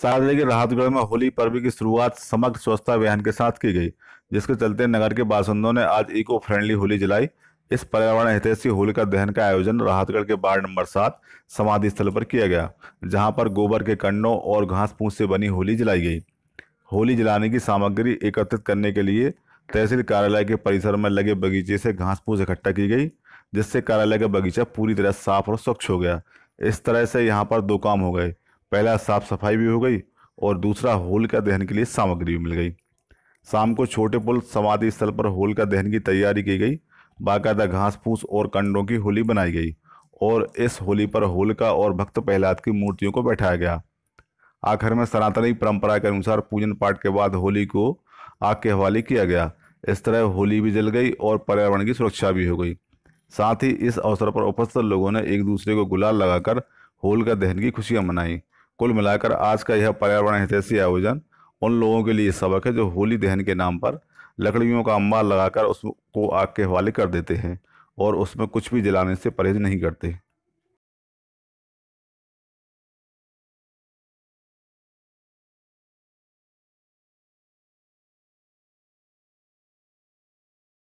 सागर जिले के राहतगढ़ में होली पर्व की शुरुआत समग्र स्वच्छता अभियान के साथ की गई जिसके चलते नगर के बासिंदों ने आज इको फ्रेंडली होली जलाई इस पर्यावरण हितैषी होलिका दहन का आयोजन राहतगढ़ के वार्ड नंबर सात समाधि स्थल पर किया गया जहां पर गोबर के कंडों और घास फूस से बनी होली जलाई गई होली जलाने की सामग्री एकत्रित करने के लिए तहसील कार्यालय के परिसर में लगे बगीचे से घास फूस इकट्ठा की गई जिससे कार्यालय का बगीचा पूरी तरह साफ और स्वच्छ हो गया इस तरह से यहाँ पर दो काम हो गए पहला साफ सफाई भी हो गई और दूसरा होल का दहन के लिए सामग्री भी मिल गई शाम को छोटे पुल समाधि स्थल पर होल का दहन की तैयारी की गई बाकायदा घास फूस और कंडों की होली बनाई गई और इस होली पर होलिका और भक्त प्रहलाद की मूर्तियों को बैठाया गया आखिर में सनातनी परंपरा के अनुसार पूजन पाठ के बाद होली को आग के हवाले किया गया इस तरह होली भी जल गई और पर्यावरण की सुरक्षा भी हो गई साथ ही इस अवसर पर उपस्थित लोगों ने एक दूसरे को गुलाल लगाकर होलिका दहन की खुशियां मनाई कुल मिलाकर आज का यह पर्यावरण हितैषी आयोजन उन लोगों के लिए सबक है जो होली दहन के नाम पर लकड़ियों का अंबार लगाकर उसको आग के हवाले कर देते हैं और उसमें कुछ भी जलाने से परहेज नहीं करते